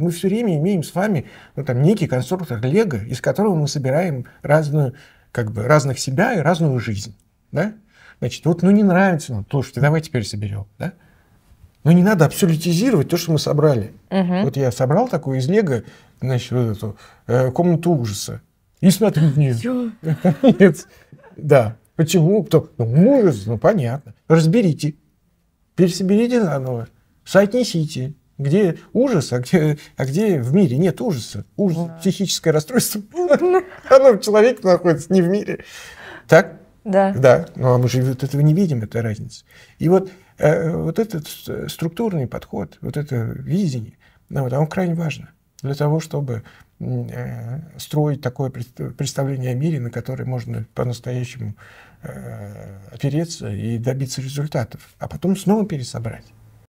Мы все время имеем с вами ну, там, некий конструктор Лего, из которого мы собираем разную, как бы, разных себя и разную жизнь. Да? Значит, вот ну не нравится нам то, что давай теперь соберем. Да? Но ну, не надо абсолютизировать то, что мы собрали. Угу. Вот я собрал такую из Лего, значит, вот эту э, комнату ужаса. И смотрю вниз. Нет. Да. Почему? Кто? Ну, ужас, ну понятно. Разберите. Пересоберите заново. Соотнесите где ужас, а где, а где в мире нет ужаса. Ужас, да. психическое расстройство, оно в человеке находится, не в мире. Так? Да. Да, ну а мы же вот этого не видим, это разница. И вот, э, вот этот структурный подход, вот это видение, ну, вот, оно крайне важно для того, чтобы э, строить такое представление о мире, на которое можно по-настоящему э, опереться и добиться результатов, а потом снова пересобрать.